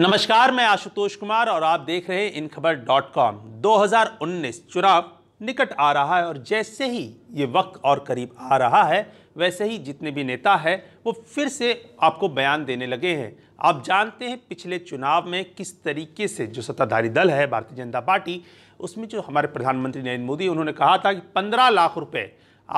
नमस्कार मैं आशुतोष कुमार और आप देख रहे हैं इन खबर डॉट कॉम दो चुनाव निकट आ रहा है और जैसे ही ये वक्त और करीब आ रहा है वैसे ही जितने भी नेता हैं वो फिर से आपको बयान देने लगे हैं आप जानते हैं पिछले चुनाव में किस तरीके से जो सत्ताधारी दल है भारतीय जनता पार्टी उसमें जो हमारे प्रधानमंत्री नरेंद्र मोदी उन्होंने कहा था कि पंद्रह लाख रुपये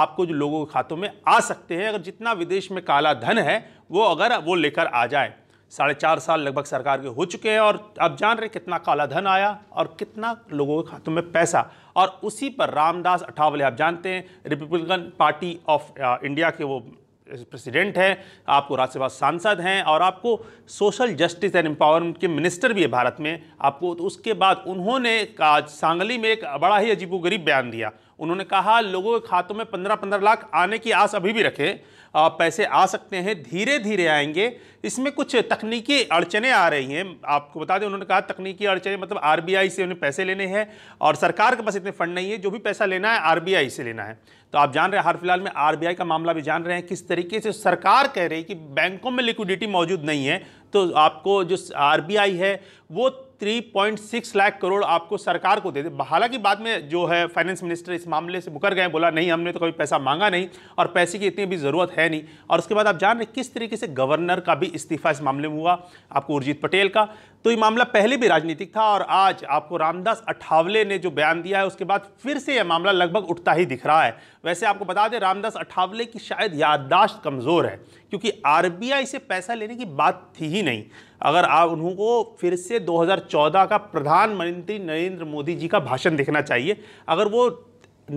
आपको जो लोगों के खातों में आ सकते हैं अगर जितना विदेश में काला धन है वो अगर वो लेकर आ जाए साढ़े चार साल लगभग सरकार के हो चुके हैं और आप जान रहे कितना काला धन आया और कितना लोगों के खातों में पैसा और उसी पर रामदास अठावले आप जानते हैं रिपब्लिकन पार्टी ऑफ इंडिया के वो प्रेसिडेंट हैं आपको राज्यसभा सांसद हैं और आपको सोशल जस्टिस एंड एम्पावरमेंट के मिनिस्टर भी है भारत में आपको तो उसके बाद उन्होंने आज सांगली में एक बड़ा ही अजीबोगरीब बयान दिया उन्होंने कहा लोगों के खातों में पंद्रह पंद्रह लाख आने की आस अभी भी रखें आप पैसे आ सकते हैं धीरे धीरे आएंगे इसमें कुछ तकनीकी अड़चने आ रही हैं आपको बता दें उन्होंने कहा तकनीकी अड़चने मतलब आरबीआई से उन्हें पैसे लेने हैं और सरकार के पास इतने फंड नहीं है जो भी पैसा लेना है आरबीआई से लेना है तो आप जान रहे हैं हाल फिलहाल में आरबीआई का मामला भी जान रहे हैं किस तरीके से सरकार कह रही है कि बैंकों में लिक्विडिटी मौजूद नहीं है तो आपको जो आरबीआई है वो 3.6 लाख करोड़ आपको सरकार को दे दे हालांकि बाद में जो है फाइनेंस मिनिस्टर इस मामले से मुकर गए बोला नहीं हमने तो कभी पैसा मांगा नहीं और पैसे की इतनी भी ज़रूरत है नहीं और उसके बाद आप जान रहे किस तरीके से गवर्नर का भी इस्तीफा इस मामले में हुआ आपको उर्जित पटेल का तो ये मामला पहले भी राजनीतिक था और आज आपको रामदास अठावले ने जो बयान दिया है उसके बाद फिर से यह मामला लगभग उठता ही दिख रहा है वैसे आपको बता दें रामदास अठावले की शायद याददाश्त कमज़ोर है क्योंकि आरबीआई से पैसा लेने की बात थी ही नहीं अगर आप उनको फिर से 2014 का प्रधानमंत्री नरेंद्र मोदी जी का भाषण देखना चाहिए अगर वो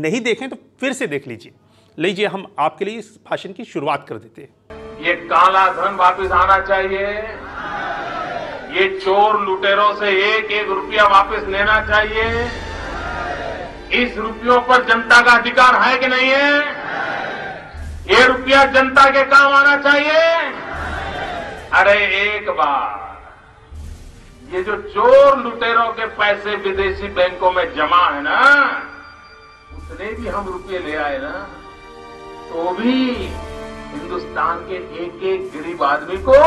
नहीं देखें तो फिर से देख लीजिए लीजिए हम आपके लिए इस भाषण की शुरुआत कर देते हैं ये काला धन वापस आना चाहिए ये चोर लुटेरों से एक एक रुपया वापस लेना चाहिए इस रुपयों पर जनता का अधिकार है कि नहीं है ये रुपया जनता के काम आना चाहिए अरे एक बार ये जो चोर लुटेरों के पैसे विदेशी बैंकों में जमा है ना उतने भी हम रुपये ले आए ना तो भी हिंदुस्तान के एक एक गरीब आदमी को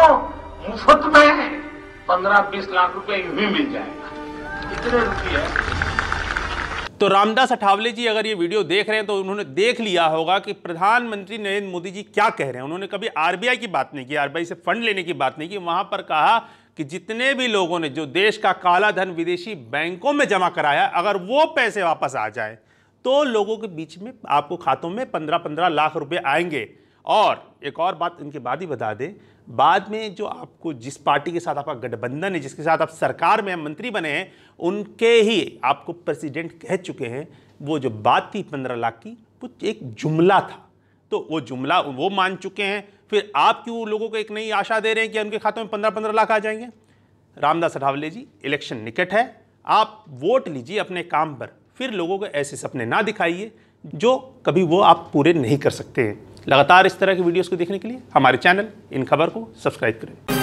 मुफ्त में पंद्रह बीस लाख रुपए यूं ही मिल जाएगा इतने रुपये तो रामदास अठावले जी अगर ये वीडियो देख रहे हैं तो उन्होंने देख लिया होगा कि प्रधानमंत्री नरेंद्र मोदी जी क्या कह रहे हैं उन्होंने कभी आरबीआई की बात नहीं की आरबीआई से फंड लेने की बात नहीं की वहां पर कहा कि जितने भी लोगों ने जो देश का काला धन विदेशी बैंकों में जमा कराया अगर वो पैसे वापस आ जाए तो लोगों के बीच में आपको खातों में पंद्रह पंद्रह लाख रुपए आएंगे और एक और बात इनके बाद ही बता दें बाद में जो आपको जिस पार्टी के साथ आपका गठबंधन है जिसके साथ आप सरकार में मंत्री बने हैं उनके ही आपको प्रेसिडेंट कह चुके हैं वो जो बात थी पंद्रह लाख की वो एक जुमला था तो वो जुमला वो मान चुके हैं फिर आप क्यों लोगों को एक नई आशा दे रहे हैं कि उनके खातों में पंद्रह पंद्रह लाख आ जाएंगे रामदास अठावले जी इलेक्शन निकट है आप वोट लीजिए अपने काम पर फिर लोगों को ऐसे सपने ना दिखाइए जो कभी वो आप पूरे नहीं कर सकते हैं लगातार इस तरह की वीडियोस को देखने के लिए हमारे चैनल इन खबर को सब्सक्राइब करें